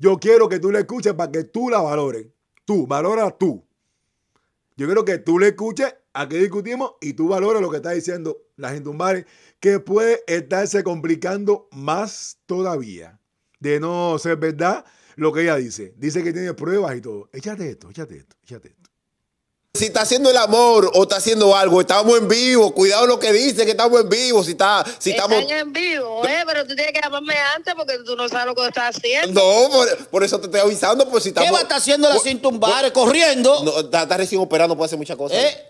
Yo quiero que tú la escuches para que tú la valores. Tú, valora tú. Yo quiero que tú le escuches a qué discutimos y tú valores lo que está diciendo la gente Umbare, que puede estarse complicando más todavía de no ser verdad lo que ella dice. Dice que tiene pruebas y todo. Échate esto, échate esto, échate esto si está haciendo el amor o está haciendo algo, estamos en vivo. Cuidado lo que dice, que estamos en vivo. Si está, si estamos en vivo, eh, pero tú tienes que llamarme antes porque tú no sabes lo que estás haciendo. No, por, eso te estoy avisando, pues si ¿Qué va a estar haciendo la sin tumbar? Corriendo. No, está, recién operando, puede hacer muchas cosas. Eh.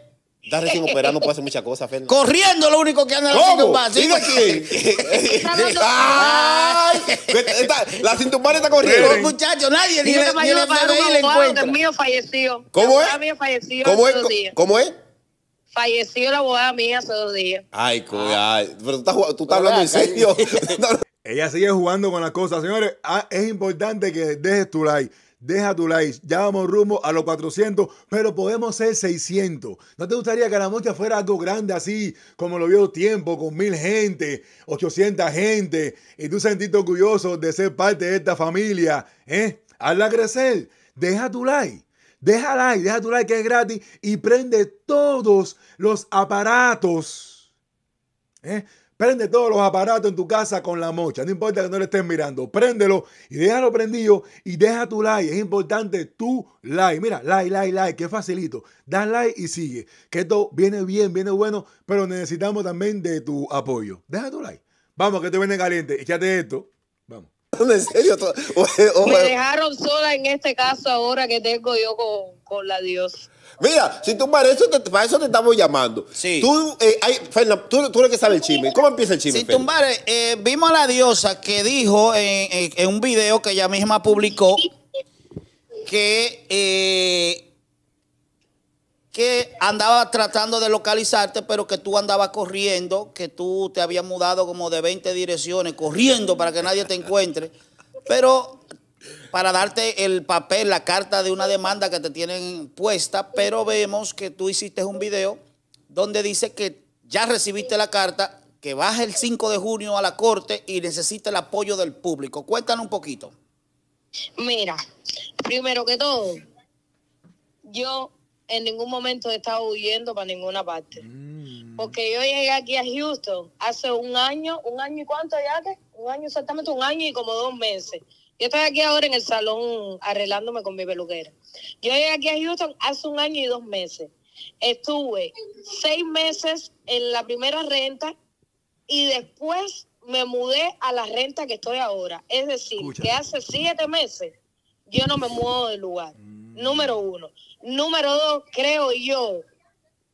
Está recién operado, no puede hacer muchas cosas, Fernando. Corriendo lo único que anda la sintumbar. ¡Ay! la cinturón está corriendo. No, muchachos, nadie ni, le, ni el FBI le encuentra. El mío falleció. ¿Cómo es? mío falleció ¿Cómo es? ¿Cómo es? Falleció la abogada mía hace dos días. Ay, ah. ay. Pero tú estás, tú estás hablando en serio. Ella sigue jugando con las cosas. Señores, ah, es importante que dejes tu like Deja tu like. Ya vamos rumbo a los 400, pero podemos ser 600. ¿No te gustaría que la mocha fuera algo grande así, como lo vio tiempo, con mil gente, 800 gente, y tú sentiste orgulloso de ser parte de esta familia? ¿Eh? Hazla crecer. Deja tu like. Deja like, deja tu like que es gratis y prende todos los aparatos. ¿Eh? Prende todos los aparatos en tu casa con la mocha. No importa que no le estés mirando. Préndelo y déjalo prendido y deja tu like. Es importante tu like. Mira, like, like, like. Qué facilito. Da like y sigue. Que esto viene bien, viene bueno, pero necesitamos también de tu apoyo. Deja tu like. Vamos, que te viene caliente. Échate esto. Vamos. ¿En serio? Me dejaron sola en este caso ahora que tengo yo con la Dios. Mira, si tú para eso te, para eso te estamos llamando. Sí. Tú, hay, eh, tú, tú eres que sabe el chisme. ¿Cómo empieza el chisme? Sin tumbar, eh, vimos a la diosa que dijo en, un video que ella misma publicó que, eh, que andaba tratando de localizarte, pero que tú andabas corriendo, que tú te habías mudado como de 20 direcciones, corriendo para que nadie te encuentre. Pero para darte el papel, la carta de una demanda que te tienen puesta, pero vemos que tú hiciste un video donde dice que ya recibiste la carta, que vas el 5 de junio a la corte y necesita el apoyo del público. Cuéntanos un poquito. Mira, primero que todo, yo en ningún momento he estado huyendo para ninguna parte. Mm. Porque yo llegué aquí a Houston hace un año, un año y cuánto ya que, un año exactamente, un año y como dos meses. Yo estoy aquí ahora en el salón arreglándome con mi peluquera. Yo llegué aquí a Houston hace un año y dos meses. Estuve seis meses en la primera renta y después me mudé a la renta que estoy ahora. Es decir, que hace siete meses yo no me muevo del lugar. Mm. Número uno. Número dos, creo yo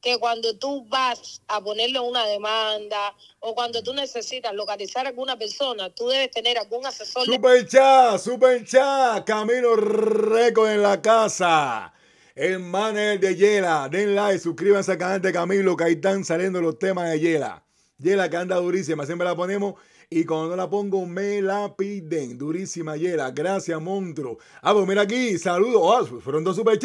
que cuando tú vas a ponerle una demanda o cuando tú necesitas localizar a alguna persona, tú debes tener algún asesor. Super chat, super chat, Camino Reco en la casa. El manager de Yela, den like, suscríbanse al canal de Camilo, que ahí están saliendo los temas de Yela. Yela que anda durísima, siempre la ponemos y cuando no la pongo me la piden. Durísima Yela, gracias monstruo. Ah, pues mira aquí, saludos, pronto ah, fueron dos super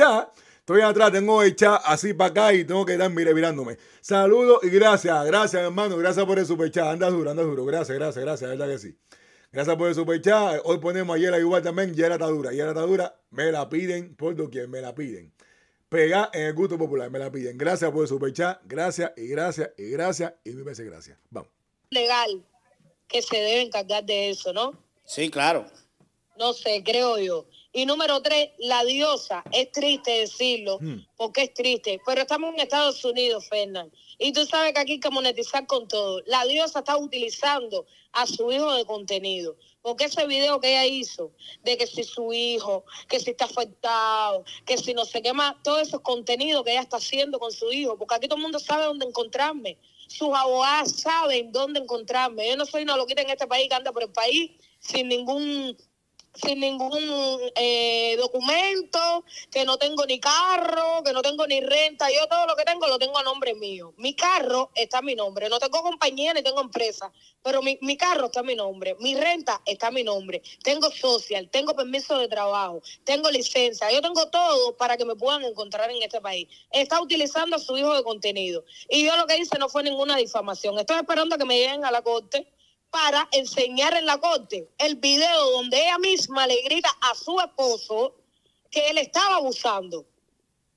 Estoy atrás, tengo el chat así para acá y tengo que estar mirándome. Saludos y gracias, gracias hermano, gracias por el chat. Anda duro, anda duro. Gracias, gracias, gracias, verdad que sí. Gracias por el chat. Hoy ponemos a igual también. Yela está dura, Yela está dura. Me la piden por doquier, me la piden. Pega en el gusto popular, me la piden. Gracias por el chat. Gracias y gracias y gracias y mil veces gracias. Vamos. Legal que se debe encargar de eso, ¿no? Sí, claro. No sé, creo yo. Y número tres, la diosa. Es triste decirlo, hmm. porque es triste. Pero estamos en Estados Unidos, Fernán. Y tú sabes que aquí hay que monetizar con todo. La diosa está utilizando a su hijo de contenido. Porque ese video que ella hizo, de que si su hijo, que si está afectado, que si no se quema, todo esos contenidos que ella está haciendo con su hijo. Porque aquí todo el mundo sabe dónde encontrarme. Sus abogados saben dónde encontrarme. Yo no soy una loquita en este país que anda por el país sin ningún sin ningún eh, documento, que no tengo ni carro, que no tengo ni renta. Yo todo lo que tengo lo tengo a nombre mío. Mi carro está a mi nombre. No tengo compañía ni tengo empresa, pero mi, mi carro está a mi nombre. Mi renta está a mi nombre. Tengo social, tengo permiso de trabajo, tengo licencia. Yo tengo todo para que me puedan encontrar en este país. Está utilizando a su hijo de contenido. Y yo lo que hice no fue ninguna difamación. Estoy esperando a que me lleguen a la corte para enseñar en la corte el video donde ella misma le grita a su esposo que él estaba abusando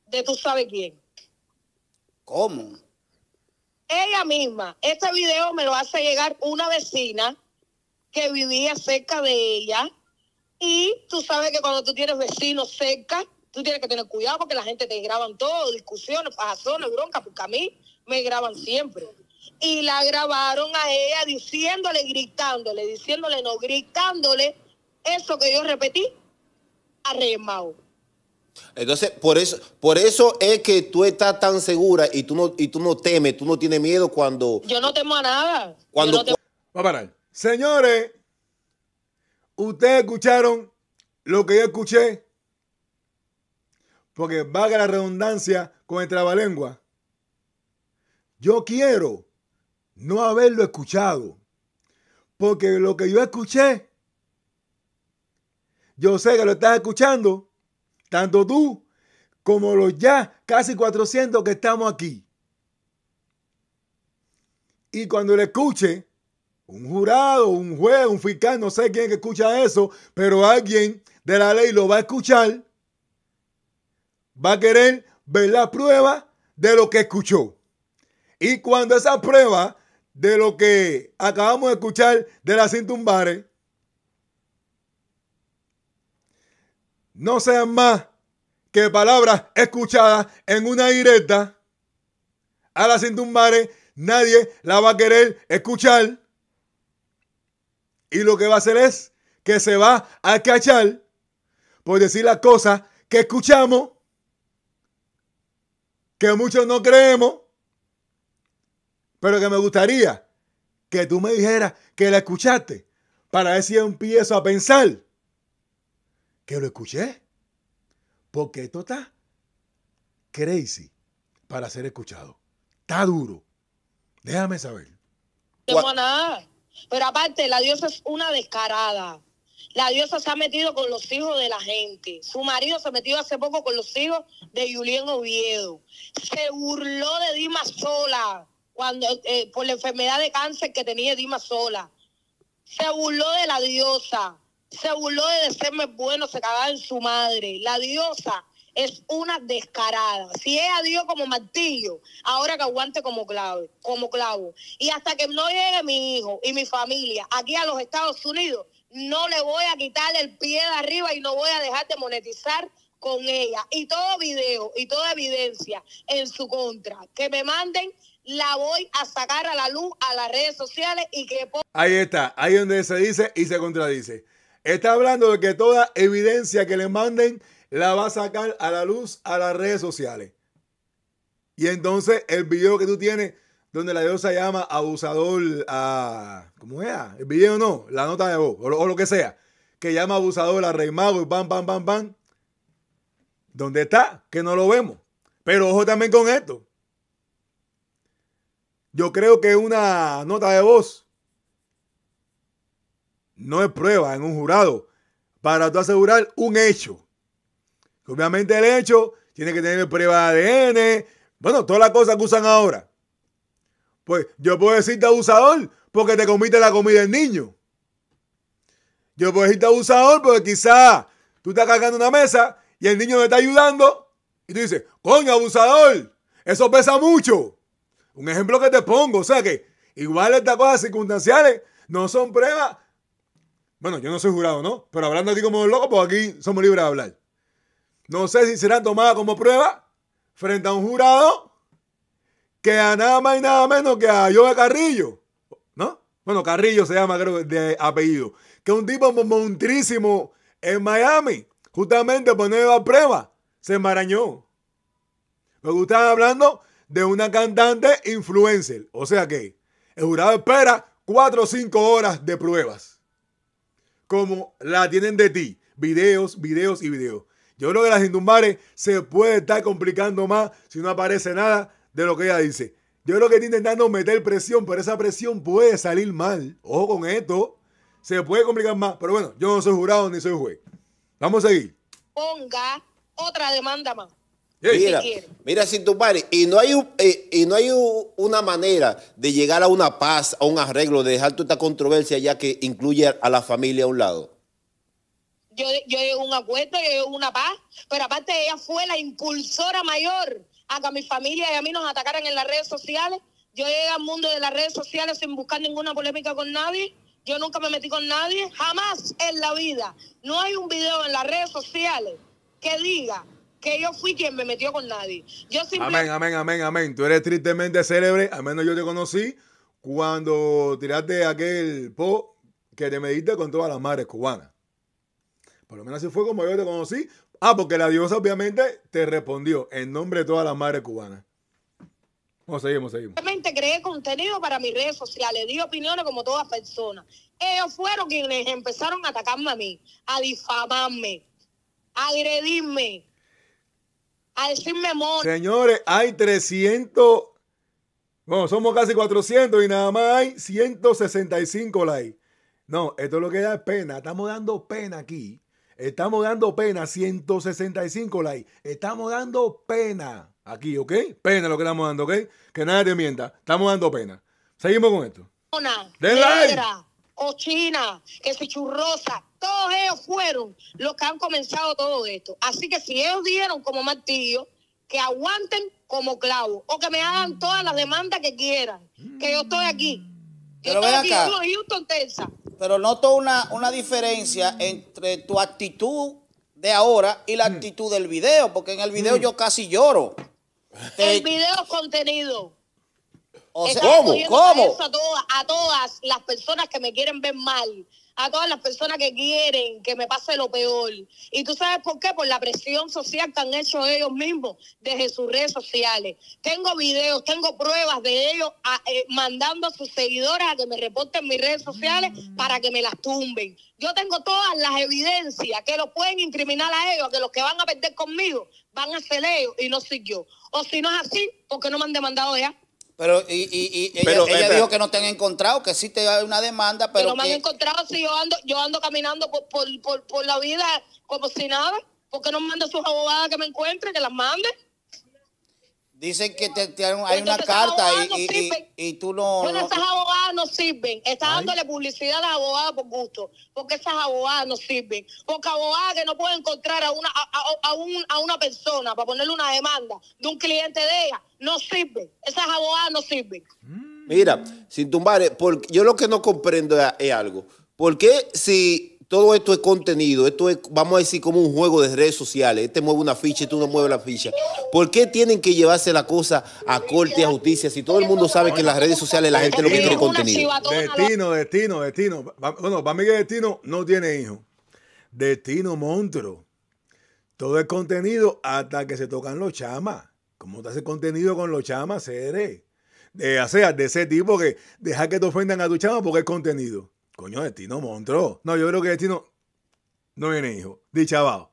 de tú sabes quién. ¿Cómo? Ella misma, este video me lo hace llegar una vecina que vivía cerca de ella y tú sabes que cuando tú tienes vecinos cerca, tú tienes que tener cuidado porque la gente te graban todo, discusiones, pasazones, broncas, porque a mí me graban siempre y la grabaron a ella diciéndole, gritándole, diciéndole, no, gritándole eso que yo repetí a Entonces, por eso, por eso es que tú estás tan segura y tú no, y tú no temes, tú no tienes miedo cuando. Yo no temo a nada. Cuando. Va a parar. Señores, ustedes escucharon lo que yo escuché. Porque vaga la redundancia con el trabalengua. Yo quiero no haberlo escuchado. Porque lo que yo escuché, yo sé que lo estás escuchando, tanto tú como los ya casi 400 que estamos aquí. Y cuando le escuche, un jurado, un juez, un fiscal, no sé quién que escucha eso, pero alguien de la ley lo va a escuchar, va a querer ver la prueba de lo que escuchó. Y cuando esa prueba de lo que acabamos de escuchar de la sin No sean más que palabras escuchadas en una directa. A las sin nadie la va a querer escuchar. Y lo que va a hacer es que se va a cachar por decir las cosas que escuchamos, que muchos no creemos pero que me gustaría que tú me dijeras que la escuchaste para ver si empiezo a pensar que lo escuché. Porque esto está crazy para ser escuchado. Está duro. Déjame saber. nada. Pero aparte, la diosa es una descarada. La diosa se ha metido con los hijos de la gente. Su marido se metió hace poco con los hijos de Julián Oviedo. Se burló de Dima sola cuando eh, por la enfermedad de cáncer que tenía Dima sola. Se burló de la diosa, se burló de decirme bueno, se cagaba en su madre. La diosa es una descarada. Si ella dio como martillo, ahora que aguante como como clavo. Y hasta que no llegue mi hijo y mi familia aquí a los Estados Unidos, no le voy a quitar el pie de arriba y no voy a dejar de monetizar con ella. Y todo video y toda evidencia en su contra. Que me manden la voy a sacar a la luz a las redes sociales y que... Ahí está, ahí donde se dice y se contradice. Está hablando de que toda evidencia que le manden la va a sacar a la luz a las redes sociales. Y entonces el video que tú tienes donde la diosa llama abusador a... ¿Cómo era? El video no, la nota de voz o lo, que sea. Que llama abusador a Rey Mago y pam, pam, pam, pam. ¿Dónde está? Que no lo vemos. Pero ojo también con esto. Yo creo que una nota de voz no es prueba en un jurado para tú asegurar un hecho. Obviamente el hecho tiene que tener prueba de ADN, bueno, todas las cosas que usan ahora. Pues yo puedo decirte abusador porque te comiste la comida del niño. Yo puedo decirte abusador porque quizá tú estás cargando una mesa y el niño te está ayudando y tú dices, coño, abusador, eso pesa mucho. Un ejemplo que te pongo, o sea que igual estas cosas circunstanciales no son pruebas. Bueno, yo no soy jurado, ¿no? Pero hablando así como loco, pues aquí somos libres de hablar. No sé si será tomada como prueba frente a un jurado que a nada más y nada menos que a Joe Carrillo, ¿no? Bueno, Carrillo se llama, creo, de apellido. Que un tipo montrísimo en Miami, justamente por a prueba, se enmarañó. me gustaba hablando de una cantante influencer. O sea que el jurado espera 4 o 5 horas de pruebas. Como la tienen de ti. Videos, videos y videos. Yo creo que las Indumbares se puede estar complicando más si no aparece nada de lo que ella dice. Yo creo que está intentando meter presión, pero esa presión puede salir mal. Ojo con esto. Se puede complicar más. Pero bueno, yo no soy jurado ni soy juez. Vamos a seguir. Ponga otra demanda más. Mira, mira tu padre, y no hay, eh, y no hay una manera de llegar a una paz, a un arreglo, de dejar toda esta controversia ya que incluye a la familia a un lado. Yo, yo un acuerdo, yo una paz, pero aparte ella fue la impulsora mayor a que mi familia y a mí nos atacaran en las redes sociales. Yo llegué al mundo de las redes sociales sin buscar ninguna polémica con nadie. Yo nunca me metí con nadie, jamás en la vida. No hay un video en las redes sociales que diga que yo fui quien me metió con nadie. Yo simplemente... Amén, amén, amén, amén. Tú eres tristemente célebre, al menos yo te conocí cuando tiraste aquel po que te mediste con todas las madres cubanas. Por lo menos así fue como yo te conocí. Ah, porque la diosa obviamente te respondió en nombre de todas las madres cubanas. Vamos, seguimos, seguimos. Realmente creé contenido para mis redes sociales, di opiniones como todas personas. Ellos fueron quienes empezaron a atacarme a mí, a difamarme, a agredirme, sin memoria. Señores, hay 300. Bueno, somos casi 400 y nada más hay 165 likes. No, esto es lo que da pena. Estamos dando pena aquí. Estamos dando pena. 165 likes. Estamos dando pena aquí, ¿ok? Pena lo que estamos dando, ¿ok? Que nadie te mienta. Estamos dando pena. Seguimos con esto. Den like. O China, que se churrosa, todos ellos fueron los que han comenzado todo esto. Así que si ellos dieron como martillo, que aguanten como clavo o que me hagan todas las demandas que quieran, que yo estoy aquí. Pero estoy aquí acá. Houston, Pero noto una, diferencia entre tu actitud de ahora y la mm. actitud del video, porque en el video mm. yo casi lloro. El video es contenido. ¿Cómo? A, todas, a todas las personas que me quieren ver mal, a todas las personas que quieren que me pase lo peor. ¿Y tú sabes por qué? Por la presión social que han hecho ellos mismos desde sus redes sociales. Tengo videos, tengo pruebas de ellos eh, mandando a sus seguidores a que me reporten mis redes sociales mm. para que me las tumben. Yo tengo todas las evidencias que lo pueden incriminar a ellos, que los que van a perder conmigo van a ser ellos y no soy yo. O si no es así, ¿por qué no me han demandado ya. Pero, y, y, ella, dijo que no te han encontrado, que sí te hay una demanda, pero. Pero me han encontrado si yo ando, yo ando caminando por, por, la vida como si nada. porque no manda sus abogadas que me encuentren, que las mande? Dicen que hay una carta y, y, tú no... Bueno, esas abogadas no sirven. Está dándole publicidad a las abogadas por gusto. Porque esas abogadas no sirven. Porque abogadas que no pueden encontrar a una, a, una persona para ponerle una demanda de un cliente de ella, no sirven. Esas abogadas no sirven. Mira, sin tumbar, porque yo lo que no comprendo es, es algo. ¿Por qué si todo esto es contenido, esto es, vamos a decir, como un juego de redes sociales. Este mueve una ficha y este tú no mueves la ficha. ¿Por qué tienen que llevarse la cosa a corte y a justicia si todo el mundo sabe que en las redes sociales la gente lo que quiere contenido? Destino, destino, destino. Bueno, para mí que destino no tiene hijo. Destino monstruo. Todo es contenido hasta que se tocan los chamas. ¿Cómo te hace contenido con los chamas, Cere? De, de ese tipo que deja que te ofendan a tu chama porque es contenido. Coño, Destino Monstruo. No, yo creo que Destino no viene hijo. Dicha abajo.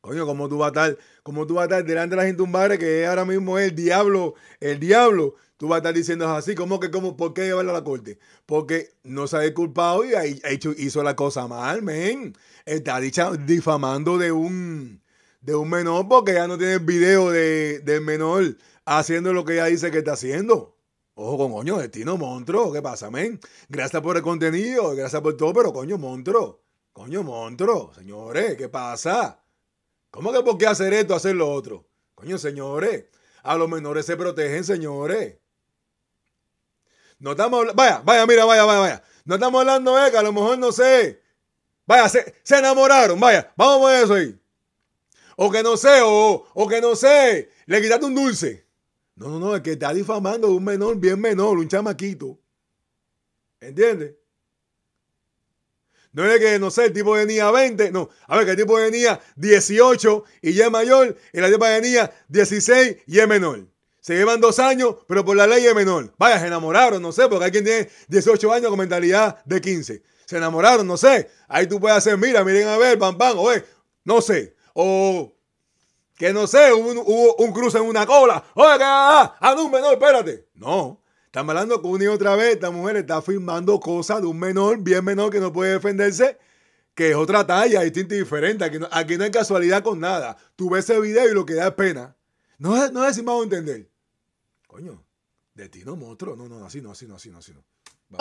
Coño, ¿cómo tú vas a estar, cómo tú vas a estar delante de la gente que ahora mismo es el diablo, el diablo? Tú vas a estar diciendo así, ¿cómo que, cómo, por qué llevarlo a la corte? Porque no se ha culpado y hecho, hizo la cosa mal, men. Está dicha, difamando de un, de un menor porque ya no tiene el video del menor haciendo lo que ella dice que está haciendo. Ojo con coño, destino monstruo. ¿Qué pasa, men? Gracias por el contenido, gracias por todo, pero coño, monstruo. Coño, monstruo. Señores, ¿qué pasa? ¿Cómo que por qué hacer esto, hacer lo otro? Coño, señores. A los menores se protegen, señores. No estamos hablando. Vaya, vaya, mira, vaya, vaya, vaya. No estamos hablando de que a lo mejor no sé. Vaya, se, enamoraron, vaya. Vamos a eso ahí. O que no sé, o, o que no sé. Le quitaste un dulce. No, no, no, es que está difamando un menor bien menor, un chamaquito. ¿Entiendes? No es que, no sé, el tipo venía 20, no. A ver, que el tipo venía 18 y ya es mayor, y la tipa venía 16 y es menor. Se llevan dos años, pero por la ley es menor. Vaya, se enamoraron, no sé, porque hay quien tiene 18 años con mentalidad de 15. Se enamoraron, no sé. Ahí tú puedes hacer, mira, miren a ver, pam, pam, oye, no sé. O que no sé, hubo un cruce en una cola. Oiga, ah, ah, a un menor, espérate. No. Estamos hablando con un y otra vez esta mujer está firmando cosas de un menor, bien menor, que no puede defenderse, que es otra talla, distinta y diferente. Aquí no, aquí hay casualidad con nada. Tú ves ese video y lo que da es pena. No no es si a entender. Coño, de ti no monstruo. No, no, así no, así no, así no, así no.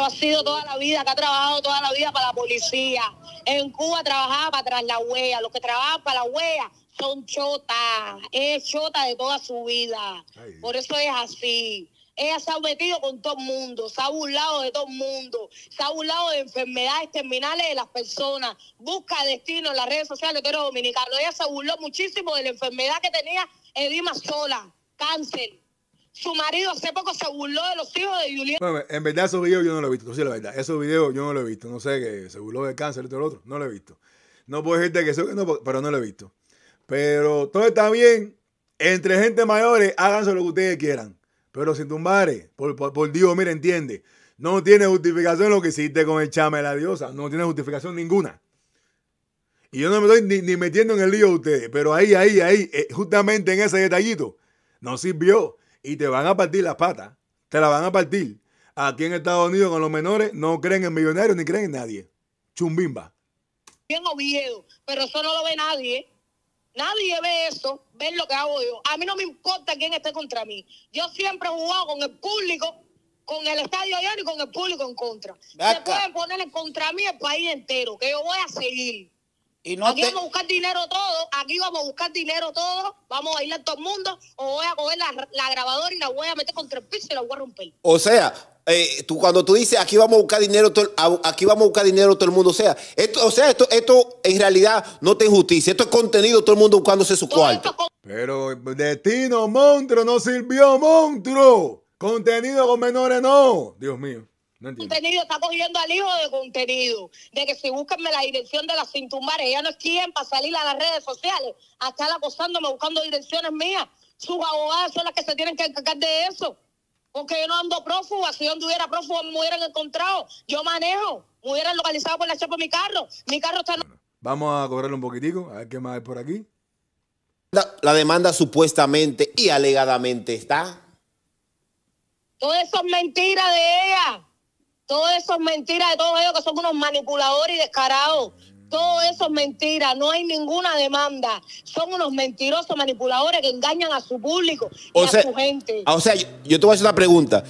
Ha sido toda la vida, que ha trabajado toda la vida para la policía. En Cuba trabajaba para tras la huella. Los que trabajan para la huella son chotas, es chota de toda su vida. Por eso es así. Ella se ha metido con todo el mundo, se ha burlado de todo el mundo, se ha burlado de enfermedades terminales de las personas, busca destino en las redes sociales, pero era dominicano. Ella se burló muchísimo de la enfermedad que tenía Edima sola, cáncer. Su marido hace poco se burló de los hijos de Julián. en verdad esos videos yo no lo he visto, sí, la verdad. Esos videos yo no los he visto, no sé, que se burló de cáncer y todo lo otro, no lo he visto. No puedo decirte que eso, pero no lo he visto. Pero todo está bien. Entre gente mayores, háganse lo que ustedes quieran. Pero sin tumbares, por, por, por Dios, mire, entiende. No tiene justificación lo que hiciste con el chame de la diosa. No tiene justificación ninguna. Y yo no me estoy ni, metiendo en el lío de ustedes. Pero ahí, ahí, ahí, eh, justamente en ese detallito, no sirvió. Y te van a partir las patas. Te la van a partir. Aquí en Estados Unidos con los menores no creen en millonarios ni creen en nadie. Chumbimba. Bien Oviedo, pero eso no lo ve nadie. ¿eh? Nadie ve eso, ve lo que hago yo. A mí no me importa quién esté contra mí. Yo siempre he jugado con el público, con el estadio lleno y con el público en contra. Se pueden poner en contra mí el país entero, que yo voy a seguir. Y no aquí vamos a buscar dinero todo, aquí vamos a buscar dinero todo, vamos a irle a todo el mundo, o voy a coger la, grabadora y la voy a meter contra el piso y la voy a romper. O sea, eh, cuando tú dices aquí vamos a buscar dinero, aquí vamos a buscar dinero todo el mundo, o sea, esto, esto, en realidad no te justicia, esto es contenido, todo el mundo buscándose su cuarto. Pero destino, monstruo, no sirvió, monstruo. Contenido con menores no. Dios mío. contenido está cogiendo al hijo de contenido. De que si búsquenme la dirección de las cintumbares ya no es quien para salir a las redes sociales, a estar acosándome, buscando direcciones mías. Sus abogadas son las que se tienen que encargar de eso. Porque yo no ando prófuga. Si yo anduviera prófugo me hubieran encontrado. Yo manejo. Me hubieran localizado por la chapa mi carro. Mi carro está. vamos a cobrarle un poquitico. A ver qué más hay por aquí. La, la demanda supuestamente y alegadamente está. Todo eso es mentira de ella. Todo eso es mentira de todos ellos que son unos manipuladores y descarados. Todo eso es mentira, no hay ninguna demanda. Son unos mentirosos manipuladores que engañan a su público y a su gente. Ah, o sea, yo, yo, te voy a hacer una pregunta.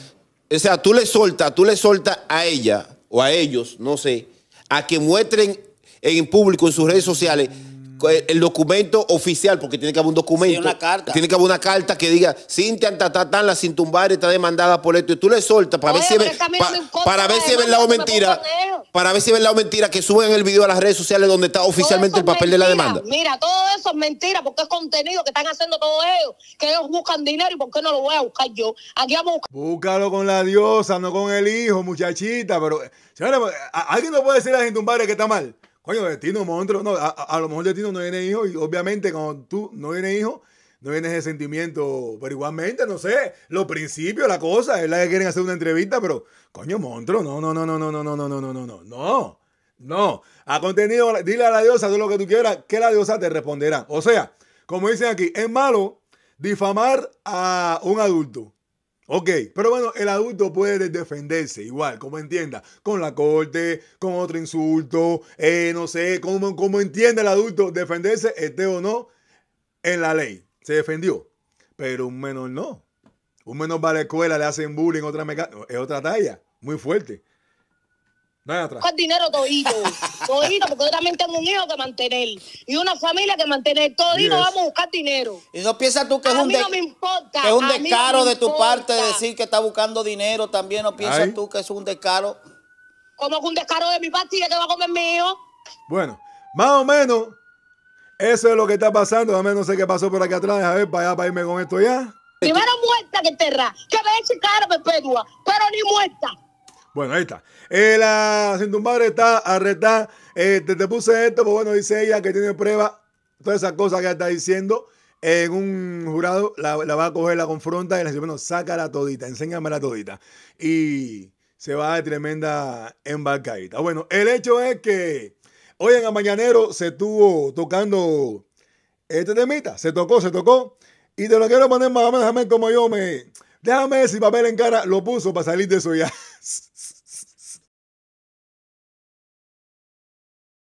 O sea, tú le soltas, tú le soltas a ella o a ellos, no sé, a que muestren en público, en sus redes sociales, el documento oficial, porque tiene que haber un documento. carta. Tiene que haber una carta que diga, Cintia la sin tumbar, está demandada por esto. Y tú le soltas para ver si es, para si verdad o mentira. Para ver si es verdad o mentira que suben el video a las redes sociales donde está oficialmente el papel de la demanda. Mira, todo eso es mentira, porque es contenido que están haciendo todos ellos, que ellos buscan dinero y por qué no lo voy a buscar yo. Aquí vamos Búscalo con la diosa, no con el hijo, muchachita, pero... ¿alguien no puede decir a la gente que está mal? Coño, destino, monstruo. No, a, lo mejor destino no viene hijo y obviamente cuando tú no vienes hijo, no viene ese sentimiento. Pero igualmente, no sé, los principios, la cosa, es la que quieren hacer una entrevista, pero coño, monstruo, no, no, no, no, no, no, no, no, no, no, no, no, no. No, a contenido, dile a la diosa tú lo que tú quieras, que la diosa te responderá. O sea, como dicen aquí, es malo difamar a un adulto. Ok, pero bueno, el adulto puede defenderse igual, como entienda, con la corte, con otro insulto, eh, no sé, como, como entienda el adulto defenderse, este o no, en la ley. Se defendió, pero un menor no. Un menor va a la escuela, le hacen bullying, otra es otra talla, muy fuerte. Nada atrás. Con dinero todito. todito, porque yo también tengo un hijo que mantener y una familia que mantener. Todito yes. vamos a buscar dinero. Y no piensas tú que es un, un descaro de tu parte decir que está buscando dinero también. No piensas tú que es un descaro. ¿Cómo que un descaro de mi parte y que va a comer mi hijo. Bueno, más o menos. Eso es lo que está pasando. A menos sé qué pasó por aquí atrás. A ver, para allá, para irme con esto ya. Primero muerta que enterrar. Que me eche cara perpetua. Pero ni muerta. Bueno, ahí está. Eh, la sin está arrestada. Este, te, puse esto, pues bueno, dice ella que tiene prueba. Todas esas cosas que está diciendo en un jurado, la, va a coger, la confronta y le dice, bueno, la todita, enséñame la todita. Y se va de tremenda embarcadita. Bueno, el hecho es que hoy en el se estuvo tocando este temita. Se tocó, se tocó. Y te lo quiero poner más o menos, déjame como yo me... Déjame ver si papel en cara lo puso para salir de eso ya.